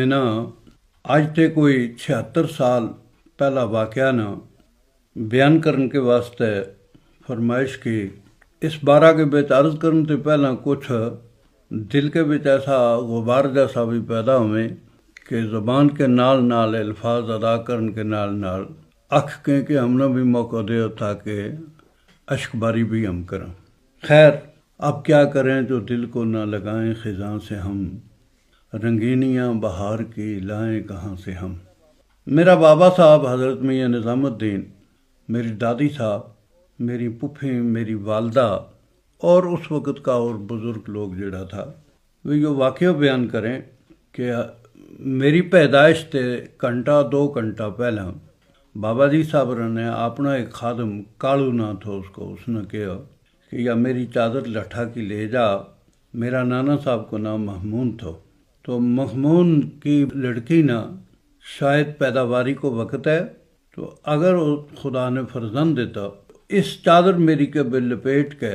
मैं ना आज तक कोई छिहत्तर साल पहला वाकया ना बयान करने के वास्ते फरमाइश की इस बारा के बेच अर्ज करने से पहला कुछ दिल के बिच ऐसा गुबार जैसा भी पैदा हुए कि ज़बान के नाल नाल अल्फाज अदा करने के नाल नाल अख के हमने भी मौका दे ताकि अशकबारी भी हम करें खैर अब क्या करें जो दिल को ना लगाएं खिजां से हम रंगीनियाँ बहार की लाएँ कहाँ से हम मेरा बाबा साहब हज़रत मियाँ निज़ामुद्दीन मेरी दादी साहब मेरी पुफी मेरी वालदा और उस वक़्त का और बुज़ुर्ग लोग जड़ा था वे यो वाक्य बयान करें कि मेरी पैदाइश से घंटा दो घंटा पहला बाबा जी साहब ने अपना एक खादम कालू ना था उसको उसने कहा कि या मेरी चादर लठा की ले जा मेरा नाना साहब को नाम महमूद था तो मखमून की लड़की ना शायद पैदावारी को वक्त है तो अगर खुदा ने फर्जन देता इस चादर मेरी के बिल लपेट के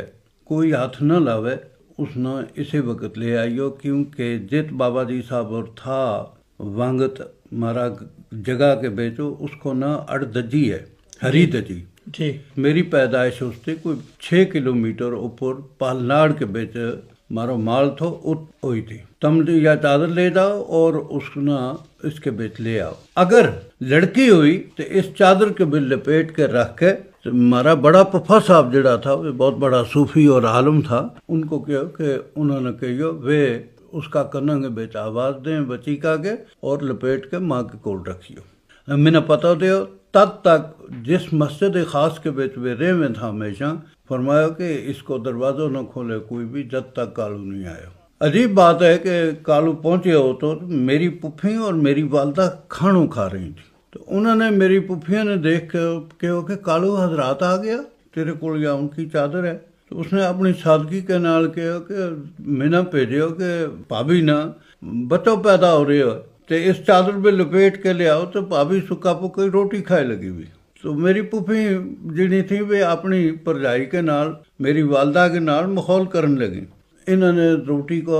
कोई हाथ ना लावे उसने इसे वक्त ले आइयो क्योंकि जित बाबा जी साहब और था वांगत मारा जगह के बेचो उसको ना अड़ दजी है हरी दजी जी मेरी पैदाइश उससे कोई छः किलोमीटर ऊपर पालनाड़ के बेच मारो माल तो ઉત હોય थी तुम या चादर ले जाओ और उसना इसके बीच ले आओ अगर लड़की हुई तो इस चादर के बिल लपेट के रख के तो मारा बड़ा पफा साहब जड़ा था वे बहुत बड़ा सूफी और आलम था उनको कहो कि उन्होंने कहो वे उसका के बेच आवाज दें बची का के और लपेट के माँ के कोल रखियो मैंने पता दे तब तक जिस मस्जिद खास के बेच वे रे में था हमेशा فرمایا کہ اس کو دروازوں نہ کھولے کوئی بھی جب تک کالو نہیں آیا عجیب بات ہے کہ کالو پہنچے ہو تو میری پپھیں اور میری والدہ کھانوں کھا رہی تھی تو انہوں نے میری پپھیاں نے دیکھ کے کہو کہ کالو حضرات آ گیا تیرے کول یا ان کی چادر ہے تو اس نے اپنی سادگی کے نال کہو کہ میں نہ بھیجو کہ بھابھی نا بچو پیدا ہو رہے ہو تے اس چادر پہ لپیٹ کے لے آؤ تو بھابھی سکا پو کوئی روٹی کھائے لگی ہوئی तो मेरी ਪੁੱਫੀ ਜਿਹੜੀ थी वे अपनी भरजाई के नाल मेरी वालदा के ਨਾਲ माहौल कर लगी इन्होंने रोटी को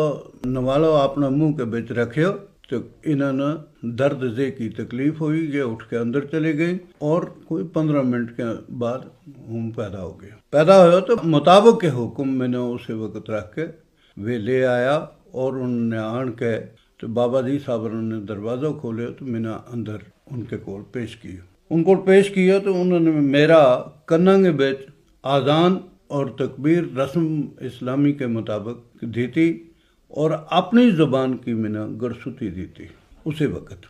नवालो अपना मुंह के बिच रखियो तो इन्होंने दर्द जे की तकलीफ हुई ये उठ के अंदर चले गई और कोई पंद्रह मिनट के बाद हम पैदा हो गया पैदा हुआ तो मुताबिक के हुक्म मैंने उसे वक्त रख के वे ले आया और उनने आन के तो बाबा जी साहब ने दरवाज़ा खोले तो मैंने अंदर उनके कोल पेश किया उनको पेश किया तो उन्होंने मेरा कन्नंग बेच आज़ान और तकबीर रस्म इस्लामी के मुताबिक दी थी और अपनी ज़ुबान की मैंने गरसुती दी थी उसी वक़्त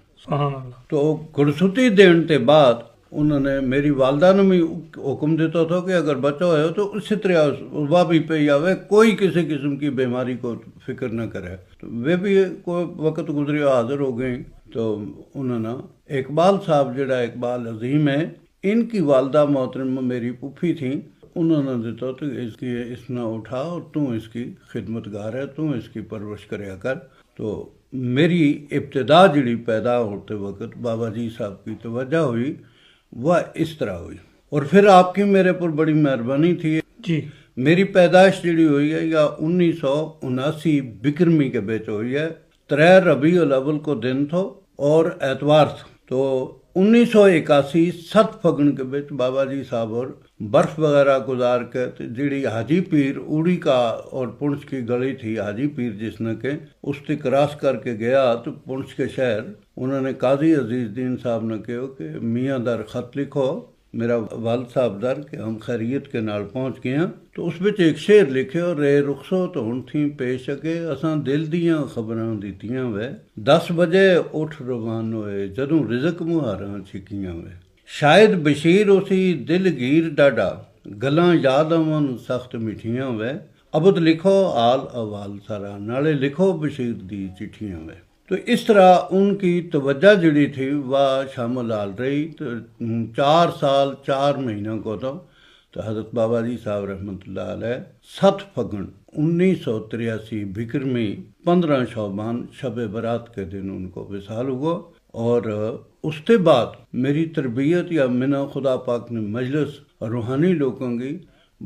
तो गरसुती देने के बाद उन्होंने मेरी वालदा ने भी हुक्म देता था कि अगर बच्चा हो तो उसी तरह वह भी पे आवे कोई किसी किस्म की बीमारी को फिक्र न करे तो वे भी कोई वक्त गुजरे हाजिर हो गई तो उन्होंने इकबाल साहब जोड़ा इकबाल अजीम है इनकी वालदा मोहतरम मेरी पुफी थी उन्होंने दिता तो इसकी इसने उठा और तू इसकी खिदमत गार है तू इसकी परवरिश कराया कर तो मेरी इब्तदा जड़ी पैदा होते वक्त बाबा जी साहब की तोज्जा हुई वह इस तरह हुई और फिर आपकी मेरे पर बड़ी मेहरबानी थी जी मेरी पैदाइश जड़ी हुई है या उन्नीस सौ उनासी बिक्रमी के बेच हुई है त्रै रबी अलवल को दिन थो और एतवार थो तो 1981 सत फगन के बिच बाबा जी साहब और बर्फ वगैरह गुजार के जिड़ी हाजी पीर उड़ी का और पुंछ की गली थी हाजी पीर जिसने के उससे क्रॉस करके गया तो पुंछ के शहर उन्होंने काजी अजीज दीन साहब ने कहो कि मियाँ दर खत लिखो ਮੇਰਾ ਵਾਲ ਸਾਹਿਬ ਦਰ ਕਿ ਹਮ ਖੈਰੀਅਤ ਕੇ ਨਾਲ ਪਹੁੰਚ ਗਏ ਹਾਂ ਤੋ ਉਸ ਵਿੱਚ ਇੱਕ ਸ਼ੇਰ ਲਿਖਿਆ ਰੇ ਇਹ ਰੁਖਸਤ ਹੁਣ ਥੀ ਪੇਸ਼ ਅਗੇ ਅਸਾਂ ਦਿਲ ਦੀਆਂ ਖਬਰਾਂ ਦਿੱਤੀਆਂ ਵੇ 10 ਵਜੇ ਉਠ ਰਵਾਨ ਹੋਏ ਜਦੋਂ ਰਿਜ਼ਕ ਮੁਹਾਰਾਂ ਛਿਕੀਆਂ ਵੇ ਸ਼ਾਇਦ ਬਸ਼ੀਰ ਉਸੀ ਦਿਲਗੀਰ ਡਾਡਾ ਗੱਲਾਂ ਯਾਦ ਆਵਨ ਸਖਤ ਮਿੱਠੀਆਂ ਵੇ ਅਬਦ ਲਿਖੋ ਆਲ ਅਵਾਲ ਸਾਰਾ ਨਾਲੇ ਲਿਖੋ ਬਸ਼ੀਰ ਦੀ ਚਿੱਠੀਆਂ ਵੇ तो इस तरह उनकी तवज्जा जड़ी थी वह शाम लाल रही तो चार साल चार महीना को तो, तो हज़रत बाबा जी साहब रहमत सत फगन उन्नीस सौ तिरासी बिक्र में पंद्रह शोबान शब बरात के दिन उनको विशाल हुआ और उसके बाद मेरी तरबियत या मिना खुदा पाक ने मजलिस रूहानी लोगों की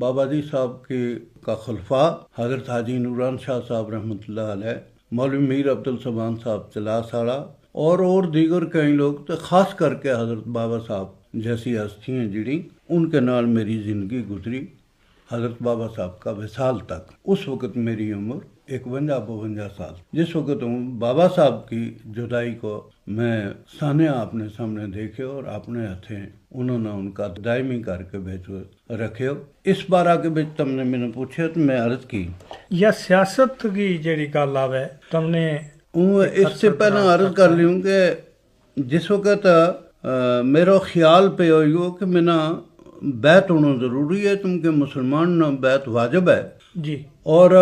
बाबा जी साहब के का खलफा हजरत हाजी नूरान शाह साहब रहमत मौलवी मीर अब्दुल सबान साहब तलासाड़ा और और दीगर कई लोग तो खास करके हजरत बाबा साहब जैसी अस्थियाँ जिड़ी उनके नाल मेरी ज़िंदगी गुजरी हजरत बाबा साहब का विशाल तक उस वक़्त मेरी उम्र इकवंजा बवंजा साल जिस वक्त हूँ बाबा साहब की जुदाई को मैं साने आपने सामने देखे और अपने हथे उन्होंने उनका दायमी करके बेच रखे इस बारा के बीच तुमने मैंने पूछे तो मैं अर्ज की या सियासत की जड़ी गल आवे तुमने इससे पहले अर्ज कर ली हूँ कि जिस वक्त मेरा ख्याल पे हो कि मेरा बैत होना जरूरी है क्योंकि मुसलमान ना बैत वाजिब है जी और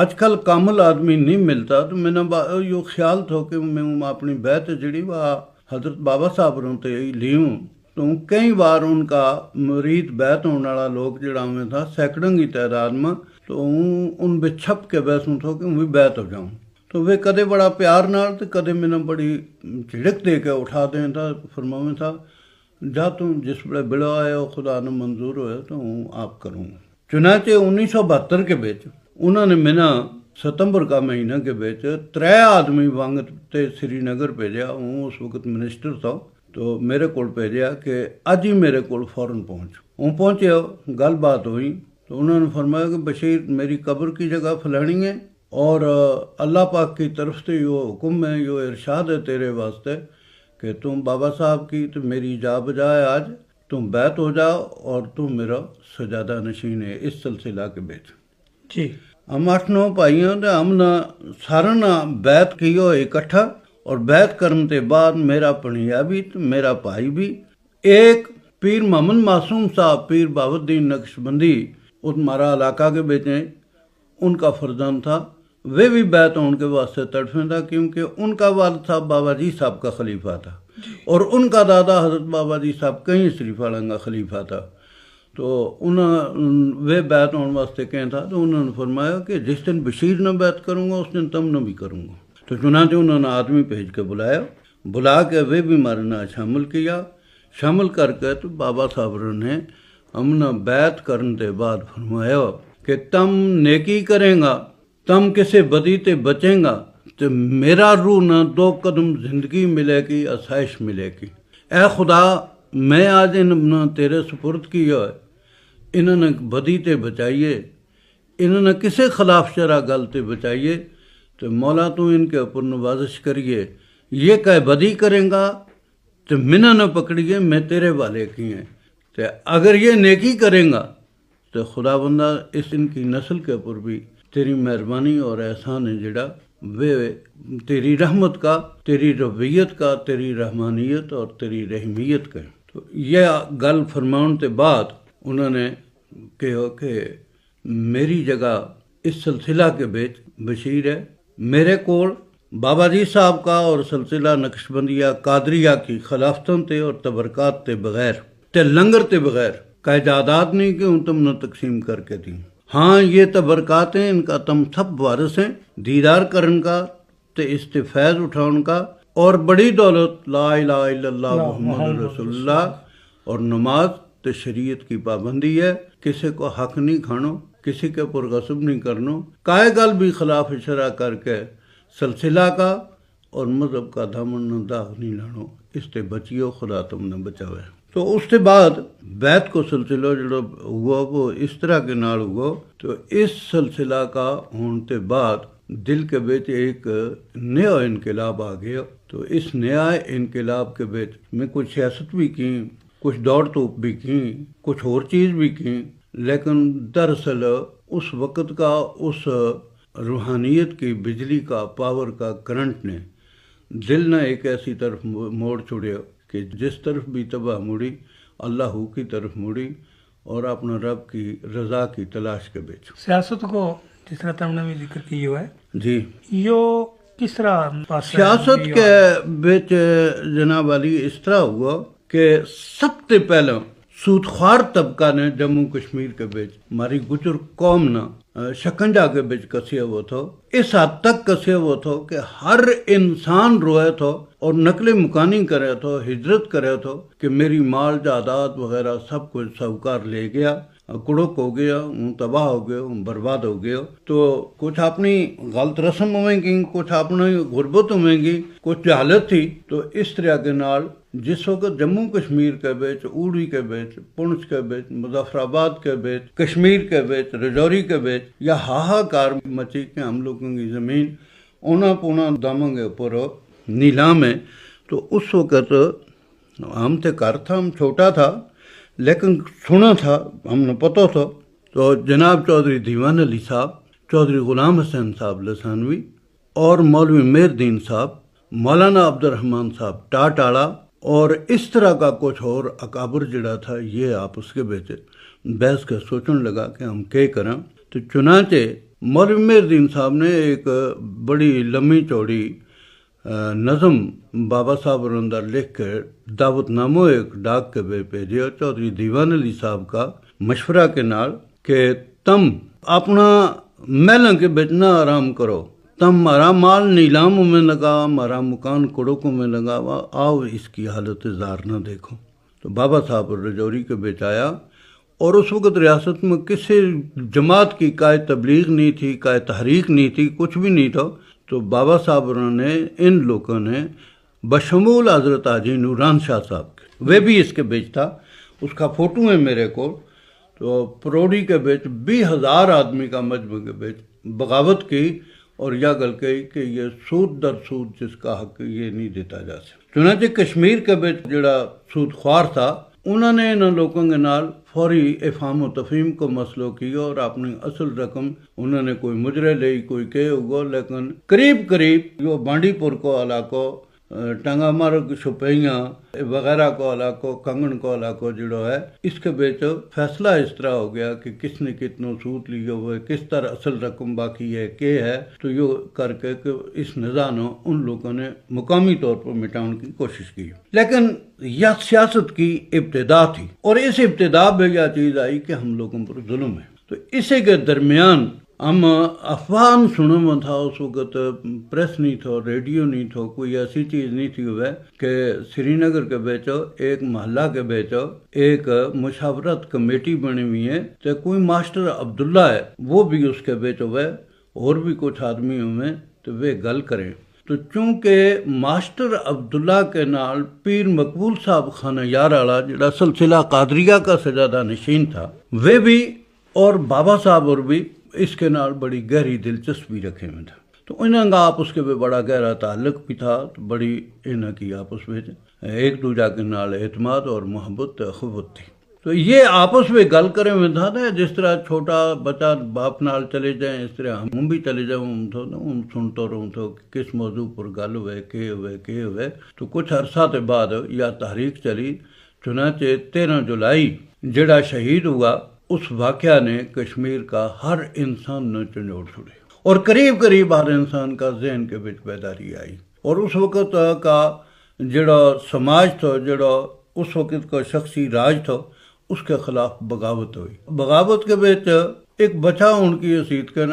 अजकल कामल आदमी नहीं मिलता तो मैंने यो ख्याल थो कि मैं अपनी बहत जड़ी वह हजरत बाबा साहब रो तो लियूँ तो कई बार उनका मरीद बैत होने वाला लोग जड़ा में था सैकड़ों की तादाद में तो उन बे छप के बैसूँ थो कि भी बैत हो जाऊँ तो वे कदे बड़ा प्यार नाल तो कदे मैंने बड़ी झिड़क दे के उठा दे था फरमावें था जा तू जिस बड़े बिड़ा आया खुदा ने मंजूर हो तो आप करूँगा चुनाचे उन्नीस सौ बहत्तर के बेच उन्होंने ਨੇ सितंबर का महीना के बेच त्रै आदमी वंग श्रीनगर भेजा हूँ उस वक्त मिनिस्टर था तो मेरे को भेजा कि अज ही मेरे को फॉरन पहुँच हूँ पहुँचे गलबात हुई तो उन्होंने फरमाया कि बशीर मेरी कब्र की जगह फैलानी है और अल्लाह पाक की तरफ से यो हुक्म है यो इरशाद है तेरे वास्ते कि तुम बाबा साहब की तो मेरी जा बजाए आज तुम बैत हो जाओ और तुम मेरा सजादा नशीन है इस सिलसिला के बेच जी हम अठ नौ भाई हाँ तो हमने सारे बैत कियो इकट्ठा और बैत करने के बाद मेरा पणिया भी तो मेरा भाई भी एक पीर मोहम्मद मासूम साहब पीर बाबुद्दीन नक्शबंदी उस मारा इलाका के बेचे उनका फरजान था वे भी बैत होने के वास्ते तड़फे था क्योंकि उनका वाल साहब बाबा जी साहब का खलीफा था और उनका दादा हजरत बाबा जी साहब कहीं शरीफाड़ा का खलीफा था तो उन्हें वे बैत आने वास्ते कहें था तो उन्होंने फरमाया कि जिस दिन बशीर ने बैत करूँगा उस दिन तम न भी करूँगा तो चुनाते उन्होंने आदमी भेज के बुलाया बुला के वे भी हमारे नाम शामिल किया शामिल करके तो बाबा साहब ने हमने बैत करने के बाद फरमाया कि तम नेकी करेगा तम किसी बदी ते बचेगा तो मेरा रूह ना दो कदम जिंदगी मिलेगी आसाइश मिलेगी ए खुदा मैं आज इन ਤੇਰੇ तेरे सपुरद की हो इन्होंने बदी ਬਚਾਈਏ बचाइए इन्होंने ਕਿਸੇ ख़िलाफ़ शरा गल बचाइए तो मौला तू इनके ऊपर नवाजिश करिए ये कह बदी करेगा तो मिना न पकड़िए मैं तेरे वाले की हैं तो अगर ये नेकी करेगा तो खुदा बंदा इस इनकी नस्ल के ऊपर भी तेरी मेहरबानी और एहसान है जड़ा वे तेरी रहमत का तेरी रवैयत का तेरी रहमानियत और तेरी रहमियत का तो यह गल फरमाउण के बाद उन्होंने कहा कि मेरी जगह इस सिलसिला के बेच बशीर है मेरे को बाबा जी साहब का और सिलसिला नक्शबंदिया कादरिया की खिलाफतन ते और तबरकत ते बगैर ते लंगर ते बगैर कह जादाद नहीं क्यों तुमने तकसीम करके दी हाँ ये तबरकतें इनका तम सब वारस हैं दीदार करने का ते इस फैज़ उठाने का और बड़ी दौलत ला ला मोहम्मद रसुल्ला और नमाज तो शरीयत की पाबंदी है किसी को हक नहीं खानो किसी के पुरगसब नहीं करनो काय गल भी खिलाफ इशरा करके सिलसिला का और मजहब का दमन दाग नहीं लानो इससे बचियो खुदा तुमने है तो उसके बाद बैत को सिलसिला जो हुआ वो इस तरह के नाल हुआ तो इस सिलसिला का होने के बाद दिल के बीच एक नया इनकलाब आ गया तो इस नया इनकलाब के बीच में कुछ सियासत भी की कुछ दौड़ तोप भी की कुछ और चीज़ भी की लेकिन दरअसल उस वक़्त का उस रूहानियत की बिजली का पावर का करंट ने दिल ने एक ऐसी तरफ मोड़ छोड़िया कि जिस तरफ भी तबाह मुड़ी अल्लाह की तरफ मुड़ी और अपना रब की रजा की तलाश के बीच सियासत को जिस तरह तुमने भी जिक्र की है जी यो किस तरह सियासत के बिच जनाब अली इस तरह हुआ कि सबसे पहले सूतखार तबका ने जम्मू कश्मीर के बिच हमारी गुजर कौम ना शकंजा के बिच कसे हुआ थो इस हद तक कसे हुआ थो कि हर इंसान रोए था और नकली मुकानी करे तो हिजरत करे तो कि मेरी माल जायदाद वगैरह सब कुछ साहूकार ले गया कुड़ुक हो गया हूँ तबाह हो गया हूँ बर्बाद हो गया तो कुछ अपनी गलत रस्म होगी कुछ अपनी गुरबत होगी कुछ जहालत थी तो इस तरह के नाल जिस वक्त जम्मू कश्मीर के बिच ऊड़ी के बिच पुंछ के बिच मुजफ्फराबाद के बिच कश्मीर के बिच रजौरी के बेच या हाहाकार मची के हम लोगों की ज़मीन ऊना पुना दामों के ऊपर नीलाम है तो उस वक्त हम तो घर था हम छोटा था लेकिन सुना था हमने पता था तो जनाब चौधरी दीवान अली साहब चौधरी गुलाम हसैन साहब लसानवी और मौलवी मेरदीन साहब मौलाना अब्दुलरहमान साहब टाटाड़ा और इस तरह का कुछ और अकाबर जड़ा था ये आप उसके बेचे बहस के सोचने लगा कि हम क्या करें तो चुनाचे मौलवी मेरदीन साहब ने एक बड़ी लम्बी चौड़ी नज़म बाबा साहब और अंदर लिख कर दावत नामो एक डाक के बे भेजे चौधरी दीवान अली साहब का मशवरा के नाल के तम अपना महलों के बेचना आराम करो तम मारा माल नीलाम में लगा मारा मकान कड़ोकों में लगा आओ इसकी हालत जार ना देखो तो बाबा साहब रजौरी के बेचाया और उस वक्त रियासत में किसी जमात की काय तबलीग नहीं थी काय तहरीक नहीं थी कुछ भी नहीं था तो बाबा साहब ने इन लोगों ने बशमूल हजरत आजी नूरान शाह साहब के वे भी इसके बेच था उसका फ़ोटो है मेरे को तो परोड़ी के बेच बीस हज़ार आदमी का मजमू के बेच बगावत की और यह गल कही कि ये सूद दर सूद जिसका हक ये नहीं देता जा सकता चुनाचे कश्मीर के बेच जोड़ा सूद ख्वार था उन्होंने इन लोगों के नाल फौरी इफाम तफहीम को मसलो किया और अपनी असल रकम उन्होंने कोई मुजरे ली कोई के होगा लेकिन करीब करीब यो बांडीपुर को इलाको टंगामारो की सुपैया वगैरह को इलाको कंगन को इलाको जो है इसके बेच फैसला इस तरह हो गया कि किसने कितनो सूट लिए हुए किस तरह असल रकम बाकी है के है तो यो करके कि इस निजाम उन लोगों ने मुकामी तौर पर मिटाने की कोशिश की लेकिन यह सियासत की इब्तदा थी और इस इब्तदा में यह चीज़ आई कि हम लोगों पर जुल्म है तो इसी के दरमियान આમ અફવામ સુણવામાં था उस વખત प्रेस नहीं थो रेडियो नहीं थो कोई ऐसी चीज नहीं थी वह कि श्रीनगर के बेचो एक मोहल्ला के बेचो एक मुशावरत कमेटी बनी हुई है तो कोई मास्टर अब्दुल्ला है वो भी उसके बेचो वह और भी कुछ आदमी हुए तो वे गल करें तो चूंकि मास्टर अब्दुल्ला के नाल पीर मकबूल साहब खान यार आला जो सिलसिला कादरिया का से ज्यादा नशीन था वे भी और बाबा साहब और भी इसके नाल बड़ी गहरी दिलचस्पी रखे हुए थे तो इन्हों का आपस के भी बड़ा गहरा ताल्लुक भी था तो बड़ी इन्हों की आपस में एक दूजा के नाल एतमाद और मोहब्बत खबत थी तो ये आपस में गल करे हुए था ना जिस तरह छोटा बच्चा बाप नाल चले जाए इस तरह हम भी चले हम तो हम सुनते रहूँ तो किस मौजू पर गल हुए के हुए के हुए तो कुछ अरसा के बाद या तारीख चली चुनाचे तेरह जुलाई जड़ा शहीद हुआ उस वाक्य ने कश्मीर का हर इंसान ने झंझोड़ छोड़े और करीब करीब हर इंसान का जहन के बिच बेदारी आई और उस वक़्त का जड़ा समाज था जड़ा उस वक़्त का शख्सी राज था उसके खिलाफ बगावत हुई बगावत के बिच एक बचा उनकी असीत के न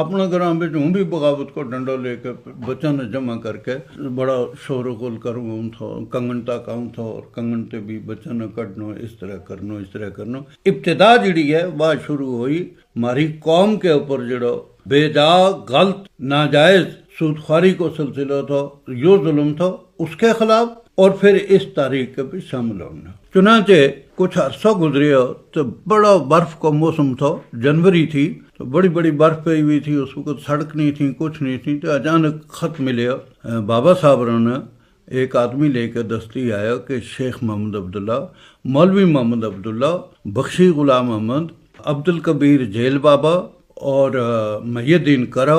अपना ग्राम में हूँ भी बगावत को डंडो लेके बच्चा ने जमा करके बड़ा शोर गुल करूँ थो कंगन तक आऊँ थो और कंगन ते भी बच्चा ने कटनो इस तरह करनो इस तरह करनो इब्तदा जड़ी है वह शुरू हुई मारी कौम के ऊपर जड़ो बेजा गलत नाजायज सूदखारी को सिलसिला था यो जुल्म था उसके खिलाफ और फिर इस तारीख के भी शामिल होना चुनाचे कुछ अरसा गुजरिया तो बड़ा बर्फ का मौसम था जनवरी थी तो बड़ी बड़ी बर्फ पी हुई थी उस वक्त सड़क नहीं थी कुछ नहीं थी तो अचानक खत मिले बाबा साहब ने एक आदमी लेकर दस्ती आया कि शेख मोहम्मद अब्दुल्ला मौलवी मोहम्मद अब्दुल्ला बख्शी गुलाम अहमद अब्दुल कबीर जेल बाबा और मैदीन करा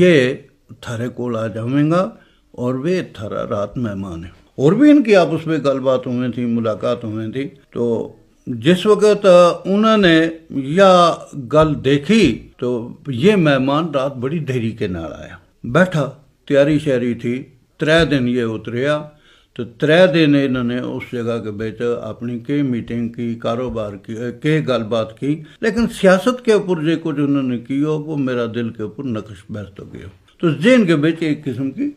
ये थारे को आ जावेंगा और वे थारा रात मेहमान है और भी इनकी आपस में गलबात हुई थी मुलाकात हुई थी तो जिस वक्त उन्होंने यह गल देखी तो ये मेहमान रात बड़ी देरी के नाल आया बैठा तैयारी शहरी थी त्रै दिन ये उतरिया तो त्रै दिन इन्होंने उस जगह के बीच अपनी के मीटिंग की कारोबार की के गलबात की लेकिन सियासत के ऊपर जो कुछ उन्होंने की हो वो मेरा दिल के ऊपर नक्श बैठ हो गया तो जेन के बीच एक किस्म की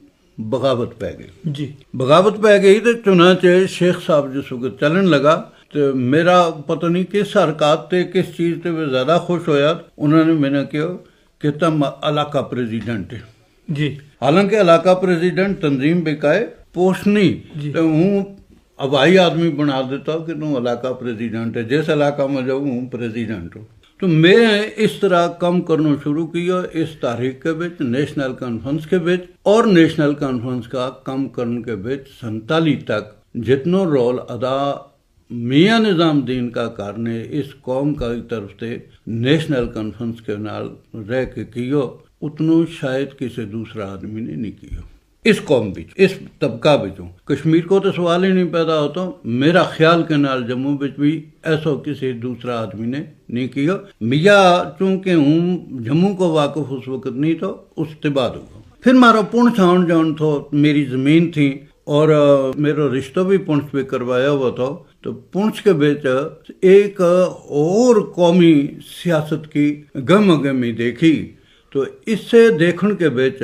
ਬਗਾਵਤ ਪੈ ਗਈ ਜੀ ਬਗਾਵਤ ਪੈ ਗਈ ਤੇ ਚੁਣਾ ਚ ਸ਼ੇਖ ਸਾਹਿਬ ਜੀ ਸੁਗਤ ਚੱਲਣ ਲਗਾ ਤੇ ਮੇਰਾ ਪਤਾ ਨਹੀਂ ਕਿਸ ਹਰਕਤ ਤੇ ਕਿਸ ਚੀਜ਼ ਤੇ ਮੈਂ ਜ਼ਿਆਦਾ ਖੁਸ਼ ਹੋਇਆ ਉਹਨਾਂ ਨੇ ਮੈਨੂੰ ਕਿਹਾ ਕਿ ਤਮ ਇਲਾਕਾ ਪ੍ਰੈਜ਼ੀਡੈਂਟ ਜੀ ਹਾਲਾਂਕਿ ਇਲਾਕਾ ਪ੍ਰੈਜ਼ੀਡੈਂਟ ਤਨਜ਼ੀਮ ਬਿਕਾਏ पोषणी तो हूँ अब आई ਆਦਮੀ ਬਣਾ ਦਿੱਤਾ ਕਿ कि ਇਲਾਕਾ ਪ੍ਰੈਜ਼ੀਡੈਂਟ ਹੈ ਜਿਸ ਇਲਾਕਾ ਮੈਂ में ਪ੍ਰੈਜ਼ੀਡੈਂਟ ਹੂੰ तो मैं इस तरह काम करना शुरू किया इस तारीख के बीच नेशनल कॉन्फ्रेंस के बीच और नेशनल कॉन्फ्रेंस का काम करने के बीच संताली तक जितनो रोल अदा मियाँ निज़ामुद्दीन का कारण इस कौम का तरफ से नेशनल कॉन्फ्रेंस के नाल रह के कियो उतनो शायद किसी दूसरा आदमी ने नहीं किया इस कौम बिच इस तबका बिचों कश्मीर को तो सवाल ही नहीं पैदा होता मेरा ख्याल के नाल जम्मू बिच भी ऐसा किसी दूसरा आदमी ने नहीं किया मिया चूंकि हूँ जम्मू को वाकफ उस वक्त नहीं तो उसके बाद हुआ फिर मारो पुण्य आन जान तो मेरी जमीन थी और मेरा रिश्ता भी पुण्य पे करवाया हुआ था तो पुंछ के बेच एक और कौमी सियासत की गम गमी देखी तो इससे देखण के बिच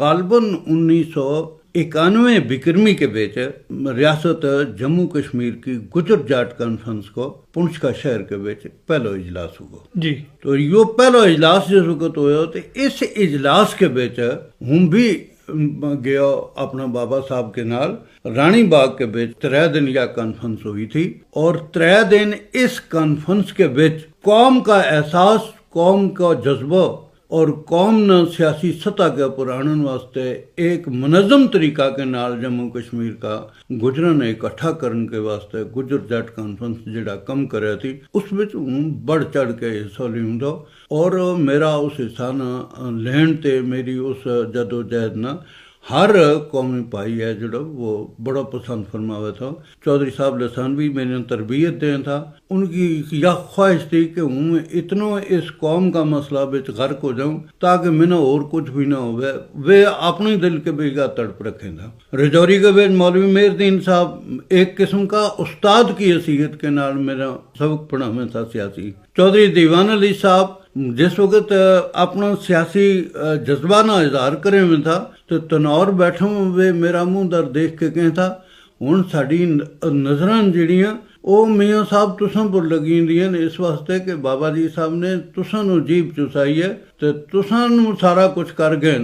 गालबन उन्नीस सौ इक्यानवे बिक्रमी के बीच रियासत जम्मू कश्मीर की गुजर जाट कॉन्फ्रेंस को पुंछ का शहर के बीच पहलो इजलास हुआ जी तो यो पहलो इजलास जिस वक्त हो तो, तो इस इजलास के बेच हम भी गया अपना बाबा साहब के नाल रानी बाग के बीच त्रै दिन यह कॉन्फ्रेंस हुई थी और त्रै दिन इस कॉन्फ्रेंस के बेच कौम का एहसास कौम का जज्बा ਔਰ ਕੌਮ ਨਾਲ ਸਿਆਸੀ ਸਤਾ ਕੇ ਪੁਰਾਣਨ ਵਾਸਤੇ ਇੱਕ ਮਨਜ਼ਮ ਤਰੀਕਾ ਕੇ ਨਾਲ ਜੰਮੂ ਕਸ਼ਮੀਰ ਕਾ ਗੁਜਰਨ ਇਕੱਠਾ ਕਰਨ ਕੇ ਵਾਸਤੇ ਗੁਜਰ ਜੱਟ ਕਾਨਫਰੰਸ ਜਿਹੜਾ ਕੰਮ ਕਰ ਰਹੀ ਸੀ ਉਸ ਵਿੱਚ ਹੂੰ ਬੜ ਚੜ ਕੇ ਹਿੱਸਾ ਲਿਉਂਦਾ ਔਰ ਮੇਰਾ ਉਸ ਹਿੱਸਾ ਨਾ ਲੈਣ ਤੇ ਮੇਰੀ ਉਸ ਜਦੋਂ ਜੈਦ ਨਾ हर कौम में पाई है जड़ा वो बड़ा पसंद फरमावा था चौधरी साहब लसानवी मेरे तरबियत दें था उनकी यह ख्वाहिश थी कि हूँ मैं इतना इस कौम का मसला बिच गर्क हो जाऊँ ताकि मैंने और कुछ भी ना हो वे अपने दिल के बेगा तड़प रखे था रजौरी के बेच मौलवी मेहरदीन साहब एक किस्म का उस्ताद की हैसियत के नाल मेरा सबक पढ़ा में था सियासी चौधरी दीवान अली साहब ਜਿਸ ਵਕਤ ਆਪਣਾ ਸਿਆਸੀ ਜਜ਼ਬਾ ਨਾ ਇਜ਼ਹਾਰ ਕਰੇ ਮੈਂ ਤਾਂ ਤੇ ਤਨੌਰ बैठम ਵੇ ਮੇਰਾ ਮੂੰਹ ਦਰ ਦੇਖ ਕੇ ਕਹਿੰਦਾ ਹੁਣ ਸਾਡੀ ਨਜ਼ਰਾਂ ਜਿਹੜੀਆਂ ਉਹ ਮੀਆਂ ਸਾਹਿਬ ਤੁਸਾਂ ਪਰ ਲੱਗੀਆਂ ਨੇ ਇਸ ਵਾਸਤੇ ਕਿ ਬਾਬਾ ਜੀ ਸਾਹਿਬ ਨੇ ਤੁਸਾਂ ਨੂੰ ਜੀਬ ਚੁਸਾਈ ਹੈ ਤੇ ਤੁਸਾਂ ਨੂੰ ਸਾਰਾ ਕੁਝ ਕਰ ਗਏ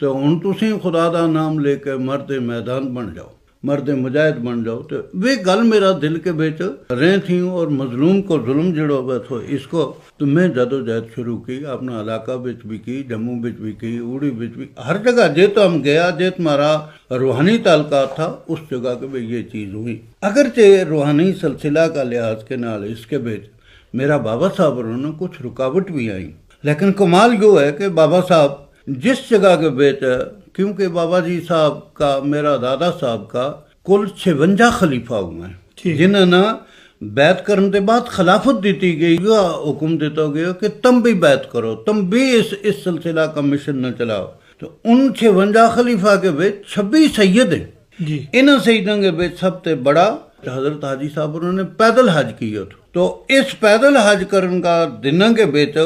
ਤੇ ਹੁਣ ਤੁਸੀਂ ਖੁਦਾ ਦਾ ਨਾਮ ਲੈ ਕੇ ਮਰਦੇ ਮੈਦਾਨ ਬਣ ਜਾਓ मर्द मुजाहिद बन जाओ तो वे गल मेरा दिल के बेच रहे थी और मजलूम को जुलम जड़ो हो इसको तो मैं जदोजहद शुरू की अपना इलाका बिच भी की जम्मू बिच भी की उड़ी बिच भी हर जगह जे तो हम गया जे तुम्हारा रूहानी तालका था उस जगह के भी ये चीज़ हुई अगर चे रूहानी सिलसिला का लिहाज के नाल इसके बेच मेरा बाबा साहब और उन्होंने कुछ रुकावट भी आई लेकिन कमाल यो है कि बाबा साहब जिस जगह के बेच क्योंकि बाबा जी साहब का मेरा दादा साहब का कुल छवंजा खलीफा हुए हैं जिन्होंने बैत करने के बाद खिलाफत दी गई हुक्म दिता गया कि तुम भी बैत करो तुम भी इस इस सिलसिला का मिशन न चलाओ तो उन छवंजा खलीफा के बेच छब्बीस सैयद हैं इन सैदों के बीच सबसे बड़ा हजरत हाजी साहब उन्होंने पैदल हज किया था तो इस पैदल हज करने का दिनों के बेच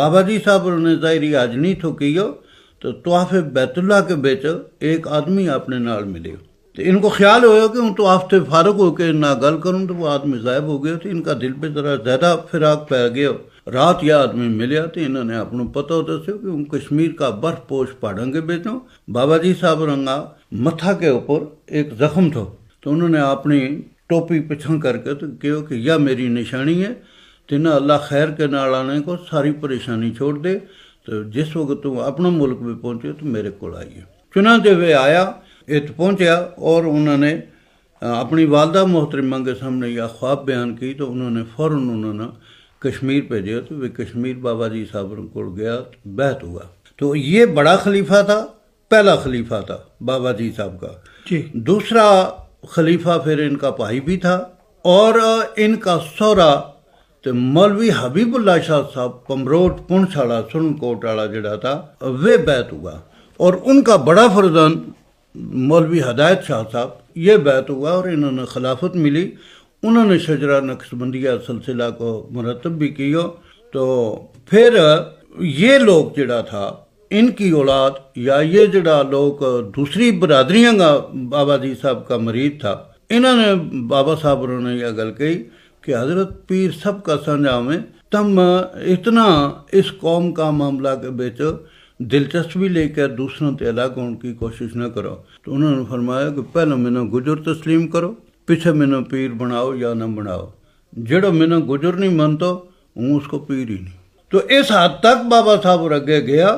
बाबा जी साहब उन्होंने जाहिर हज नहीं थो किया तो तोहफ बैतुल्ला के बेच एक आदमी अपने नाल मिले तो इनको ख्याल होया कि हूँ तो आफते फारग होकर ना गल करूँ तो वो आदमी गायब हो गया तो इनका दिल पर जरा ज़्यादा फिराक पै गया रात यह आदमी मिले तो इन्होंने अपना पता दस कि हूँ कश्मीर का बर्फ पोष पहाड़ों के बेचो बाबा जी साहब रंगा मथा के ऊपर एक जख्म था तो उन्होंने अपनी टोपी पिछन करके तो कहो कि यह मेरी निशानी है तिना तो अल्लाह खैर के नाल आने को सारी परेशानी छोड़ दे तो जिस वक्त तुम अपना मुल्क भी पहुंचे तो मेरे को आइए चुनाते वे आया इत पहुंचा और उन्होंने अपनी वालदा मोहतरिमा के सामने यह ख्वाब बयान की तो उन्होंने फौरन उन्होंने कश्मीर भेजे तो वे कश्मीर बाबा जी साहब को गया तो बहत हुआ तो ये बड़ा खलीफा था पहला खलीफा था बाबा जी साहब का जी दूसरा खलीफा फिर इनका भाई भी था और इनका सौरा तो मौलवी हबीबुल्ला शाह साहब ਪਮਰੋਟ पुंछ आला सुनकोट आला जड़ा था वे बैत हुआ और उनका बड़ा फर्जन मौलवी हदायत शाह साहब ये बैत हुआ और इन्होंने खिलाफत मिली उन्होंने शजरा नक्शबंदिया सिलसिला को मरतब भी किया तो फिर ये लोग जड़ा था इनकी औलाद या ये जड़ा लोग दूसरी बरादरियाँ का बाबा जी साहब का मरीज था इन्होंने बाबा साहब उन्होंने यह गल कही कि हजरत पीर सब का संजा में तम इतना इस कौम का मामला के बेच दिलचस्पी लेकर दूसरों से अलग होने की कोशिश न करो तो उन्होंने फरमाया कि पहले मैंने गुजर तस्लीम करो पीछे मैंने पीर बनाओ या न बनाओ जड़ो मैंने गुजर नहीं मानता हूँ उसको पीर ही नहीं तो इस हद तक बाबा साहब और अगे गया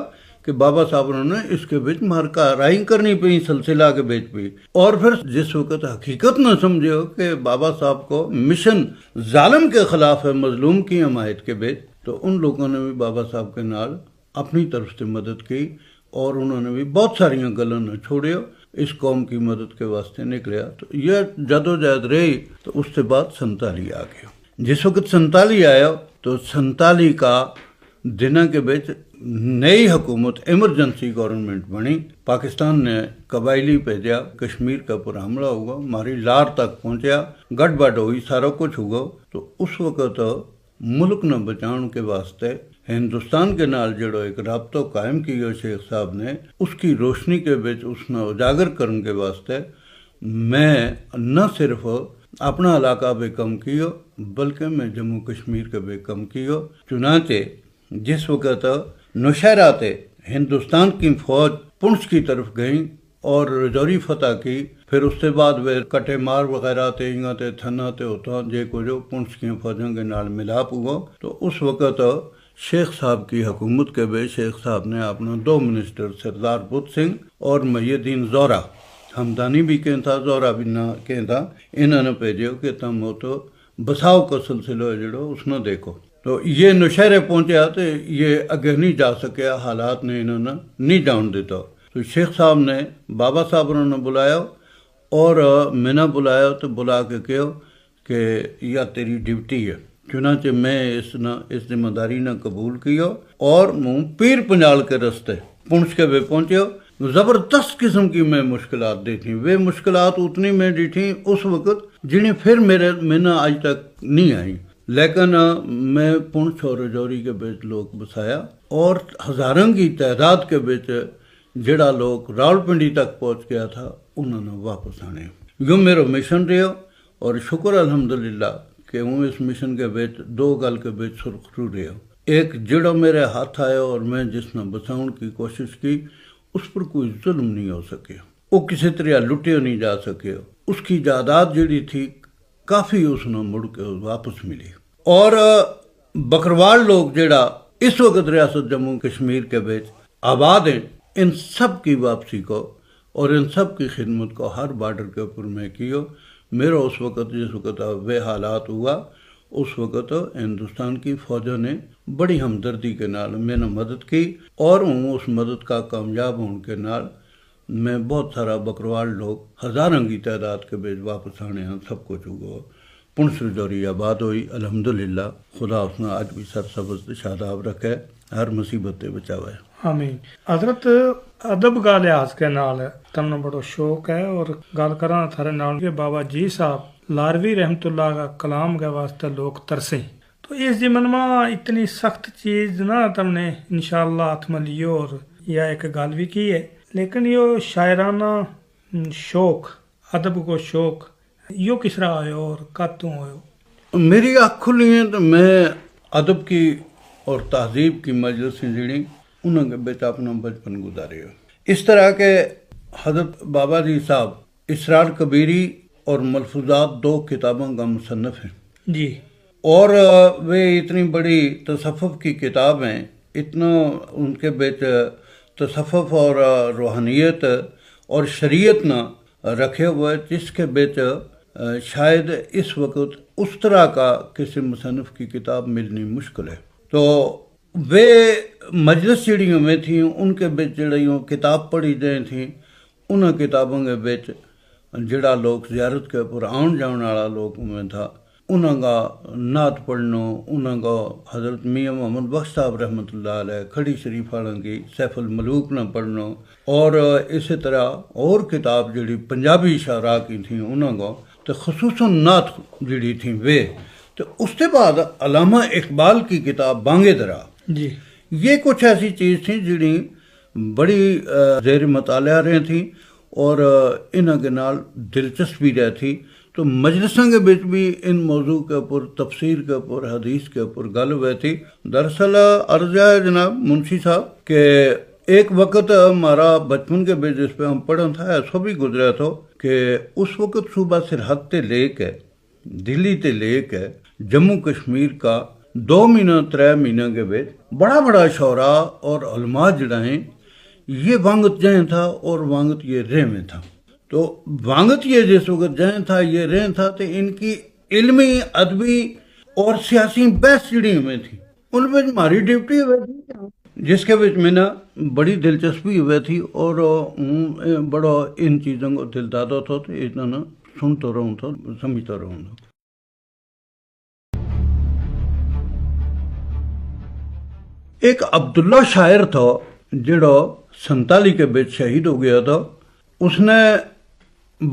कि बाबा साहब उन्होंने इसके बीच मरका राइंग करनी पी सिलसिला के बीच भी और फिर जिस वक्त हकीकत न समझे कि बाबा साहब को मिशन जालम के खिलाफ है मजलूम की हमायत के बीच तो उन लोगों ने भी बाबा साहब के नाल अपनी तरफ से मदद की और उन्होंने भी बहुत सारिया गलों ने छोड़ियो इस कौम की मदद के वास्ते निकलिया तो यह जदोजहद रही तो उसके बाद संताली आ गया जिस वक्त संताली आया तो संताली का दिन के बीच नई हुकूमत इमरजेंसी गवर्नमेंट बनी पाकिस्तान ने कबायली भेजा कश्मीर का पूरा हमला हुआ मारी लार तक पहुंचा गठबड़ हुई सारा कुछ हुआ तो उस वक्त मुल्क ने बचाने के वास्ते हिंदुस्तान के नाल जड़ो एक रबतों कायम किया शेख साहब ने उसकी रोशनी के बिच उसने उजागर करने के वास्ते मैं न सिर्फ अपना इलाका भी कम कियो बल्कि मैं जम्मू कश्मीर का भी कम कियो चुनाचे जिस वक्त नौशहरा हिंदुस्तान की फौज पुंछ की तरफ गई और रजौरी फतह की फिर उसके बाद वे कटे मार वगैरह ते इं ते थना ते उतां जेको जो पुंछ की फौजों के नाल मिलाप हुआ तो उस वक़्त शेख साहब की हुकूमत के बे शेख साहब ने अपना दो मिनिस्टर सरदार बुद्ध सिंह और मैदीन जोरा हमदानी भी कहता था जोरा भी ना कहता था इन्होंने भेजो कि तुम तो बसाओ का सिलसिलो है जोड़ो उसने देखो तो ये नौशहरे पहुंचा तो ये अगे नहीं जा सके हालात ने इन्होंने नहीं जान देता तो शेख साहब ने बाबा साहब उन्होंने बुलाया और मैंने बुलाया तो बुला के कहो कि यह तेरी ड्यूटी है चुनाच मैं इस न इस जिम्मेदारी ने कबूल किया और मुँह पीर पंजाल के रस्ते पुंछ के वे पहुंचे ज़बरदस्त किस्म की मैं मुश्किल देखी वे मुश्किल उतनी मैं देखी उस वक्त जिन्हें फिर मेरे मैंने आज तक नहीं आई लेकिन मैं पुंछ और रजौरी के बीच लोग बसाया और हजारों की तादाद के बीच जड़ा लोग रावलपिंडी तक पहुंच गया था उन्होंने वापस आने यू मेरा मिशन रहो और शुक्र अलहमदुल्ला कि हूँ इस मिशन के बीच दो गल के बीच सुरखरू रहो एक जड़ा मेरे हाथ आया और मैं जिसने बसाने की कोशिश की उस पर कोई जुल्म नहीं हो सके वो किसी तरह लुटे नहीं जा सके उसकी जायदाद जड़ी थी काफ़ी उसने मुड़ के वापस मिली और बकरवाल लोग जेड़ा इस वक्त रियासत जम्मू कश्मीर के बीच आबाद हैं इन सब की वापसी को और इन सब की खिदमत को हर बॉर्डर के ऊपर मैं कियो मेरा उस वक्त जिस वक्त वे हालात हुआ उस वक्त हिंदुस्तान की फौजों ने बड़ी हमदर्दी के नाल मैंने मदद की और उस मदद का कामयाब होने के नाल मैं बहुत सारा बकरवाल लोग हज़ारों की तादाद के बीच वापस आने हैं सब कुछ हुआ पुण्य दौरी आबाद हुई अलहमदुल्ला खुदा उसने आज भी सरसबज शादाब रखे हर मुसीबत से बचावे आमीन हजरत अदब का लिहाज के नाल तन बड़ो शौक है और गल करा थारे नाल के बाबा जी साहब लारवी रहमतुल्ला का कलाम के वास्ते लोग तरसे तो इस जिमन में इतनी सख्त चीज ना तमने इनशाला हाथ लियो और या एक गल भी की है लेकिन यो शायराना हम्म, शौक अदब को शौक यो किसरा आयो और कब तू आयो मेरी आँख खुली है तो मैं अदब की और तहजीब की मजलिस जीड़ी उन्होंने बेच अपना बचपन गुजारे इस तरह के हजरत बाबा जी साहब इसरार कबीरी और मलफूजात दो किताबों का मुसनफ़ हैं जी और वे इतनी बड़ी तसफ़ की किताब हैं इतना उनके बेच तसफ़ और रूहानियत और शरीयत ना रखे हुए जिसके बेच शायद इस वक्त उस तरह का किसी मुसनफ़ की किताब मिलनी मुश्किल है तो वे मजलस जड़ी में थी उनके बिच जो किताब पढ़ी गई थी उन किताबों के बिच जड़ा लोग जियारत के ऊपर आने जाने वाला लोग में था उन्होंने नात पढ़नों उन्होंने हज़रत मियाँ मोहम्मद बख्श साहब रहमत खड़ी शरीफ आलों की सैफुल मलूक न पढ़नों और इसी तरह और किताब जड़ी पंजाबी शाहरा की थी उन्होंने तो खसूस नात जी थी वे तो उसके बाद अलामा इकबाल की किताब बांगे दरा जी ये कुछ ऐसी चीज़ थी जड़ी बड़ी जेर मताल रही थी और इन नाल दिलचस्पी रही थी तो मजलसा के बीच भी इन मौजू के ऊपर तफसीर के ऊपर हदीस के ऊपर गल हुई थी दरअसल अर्ज है जनाब मुंशी साहब के एक वक्त हमारा बचपन के बीच जिस पर हम पढ़ा था ऐसा भी गुजरा था कि उस वक्त सूबा सरहद से लेकर दिल्ली से लेकर जम्मू कश्मीर का दो महीना त्रै महीने के बेच बड़ा बड़ा शौरा और अलमा जड़ा है ये वांगत जय था और वांगत ये रे में था तो वांगत ये जिस वक्त जय था ये रे था तो इनकी इलमी अदबी और सियासी बहस जड़ी हुई थी उनमें हमारी ड्यूटी हुई थी जिसके बिच ना बड़ी दिलचस्पी हुई थी और बड़ा इन चीज़ों को दिल दादा था तो इतना सुनता रहूँ था समझता रहूँ था एक अब्दुल्ला शायर था जो संताली के बीच शहीद हो गया था उसने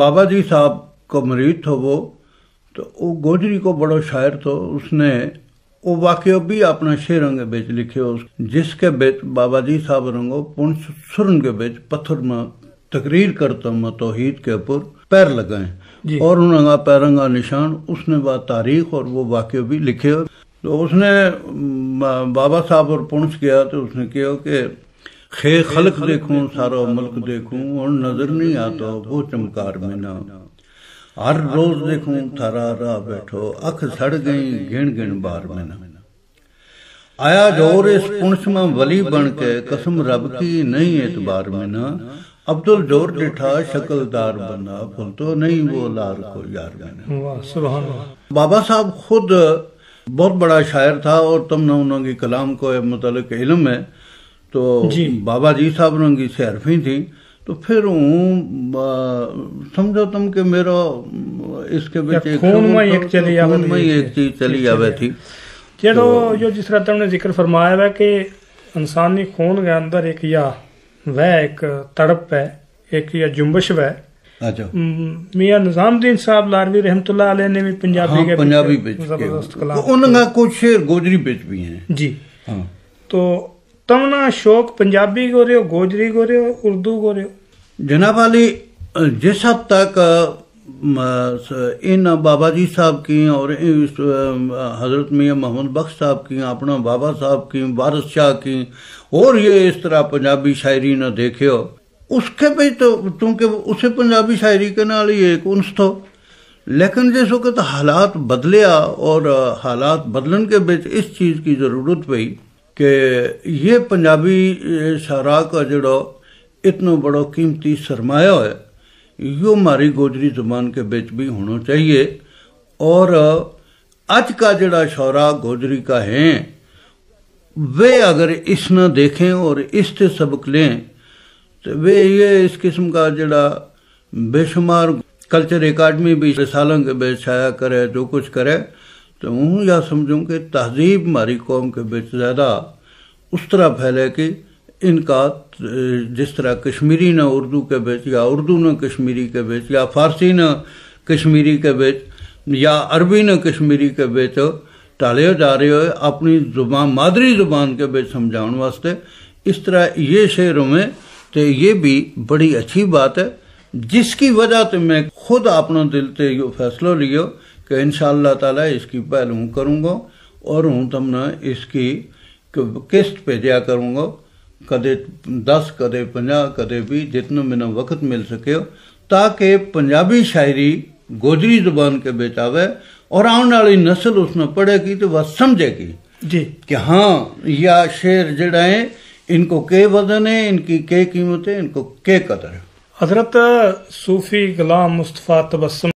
बाबा जी साहब का मरीज था वो तो वो गोजरी को बड़ा शायर था उसने ਉਹ ਵਾਕਿਓ ਵੀ ਆਪਣਾ ਸ਼ੇਰਾਂ ਦੇ ਵਿੱਚ ਲਿਖਿਓ ਜਿਸ ਕੇ ਵਿੱਚ ਬਾਬਾ ਜੀ ਸਾਹਿਬ ਰੰਗੋ ਪੁਣ ਸੁਰਨ ਦੇ ਵਿੱਚ ਪੱਥਰ ਮਾ ਤਕਰੀਰ ਕਰਤਾ ਮ ਤੋਹੀਦ ਕੇ ਉਪਰ ਪੈਰ ਲਗਾਏ ਔਰ ਉਹਨਾਂ ਦਾ ਪੈਰਾਂ ਦਾ ਨਿਸ਼ਾਨ ਉਸਨੇ ਬਾ ਤਾਰੀਖ ਔਰ ਉਹ ਵਾਕਿਓ ਵੀ ਲਿਖਿਓ ਤੋ ਉਸਨੇ ਬਾਬਾ ਸਾਹਿਬ ਉਰ ਪੁੰਛ ਗਿਆ ਤੇ ਉਸਨੇ ਕਿਹਾ ਕਿ ਖੇ ਖਲਕ ਦੇਖੂ ਸਾਰਾ ਮੁਲਕ ਦੇਖੂ ਹੁਣ ਨਜ਼ਰ ਨਹੀਂ ਆਤਾ ਉਹ ਚਮਕਾਰ ਮੈਨਾਂ हर रोज देखूं थारा राह बैठो अख सड़ गई गिण गिण बार में आया जोर इस पुंछ वली बन के कसम रब की नहीं एतबार में न अब्दुल जोर डिठा शक्लदार बना फुल तो नहीं वो लार को यार में बाबा साहब खुद बहुत बड़ा शायर था और तुम ना उन्होंने कलाम को मतलब इलम है तो बाबा जी साहब उन्होंने शहरफी थी तो फिर हूँ समझो तुम कि मेरा इसके बीच एक खून में एक चली आवे खून में एक चीज चली आवे थी जेड़ो यो जिस तरह तुमने जिक्र फरमाया है कि इंसानी खून के अंदर एक या वह एक तड़प है एक या जुम्बश है मियां निजामुद्दीन साहब लारवी रहमतुल्लाह अलैह ने भी पंजाबी हाँ, के पंजाबी जबरदस्त कलाम उनका कुछ शेर गोजरी बिच भी हैं जी हाँ। तो तमना शौक पंजाबी गोरे हो गोजरी गोरे हो उर्दू गोरे हो जनाब अली जिस हद तक इन बाबा जी साहब की और हज़रत मियाँ मोहम्मद बख्श साहब की अपना बाबा साहब की वारस शाह की और ये इस तरह पंजाबी शायरी ने देखे हो उसके भी तो क्योंकि उसे पंजाबी शायरी के नाल ही एक उन्स तो लेकिन जिस वक्त हालात बदलिया और हालात बदलन के बीच इस चीज़ की ज़रूरत पई कि ये पंजाबी शारा का जो इतना बड़ो कीमती सरमाया है यो हमारी गोजरी जुबान के बीच भी होना चाहिए और आज का जड़ा शौरा गोजरी का है वे अगर इस न देखें और इससे सबक लें तो वे ये इस किस्म का जड़ा बेशुमार कल्चर एकेडमी भी सालों के बेच छाया करे जो कुछ करे तो हूँ या समझूँ कि तहजीब हमारी कौम के बीच ज़्यादा उस तरह फैले कि इनका जिस तरह कश्मीरी ने उर्दू के बीच या उर्दू ने कश्मीरी के बीच या फारसी ने कश्मीरी के बीच या अरबी ने कश्मीरी के बीच टाले जा रहे हो अपनी जुबान मादरी जुबान के बीच समझाने वास्ते इस तरह ये शेरों में तो ये भी बड़ी अच्छी बात है जिसकी वजह से मैं खुद अपना दिल से यो फैसलो लियो कि इन ताला इसकी पहलू करूँगा और हूँ तमने इसकी किस्त भेजा करूँगा कदे दस कदे पंजा कदे भी जितना मैंने वक्त मिल सके ताकि पंजाबी शायरी गोजरी जुबान के बेच आवे और आने वाली नस्ल उसमें पढ़ेगी तो वह समझेगी जी कि हाँ या शेर जड़ा है इनको के वजन है इनकी के कीमत है इनको के कदर है हजरत सूफी गुलाम मुस्तफ़ा तबस्म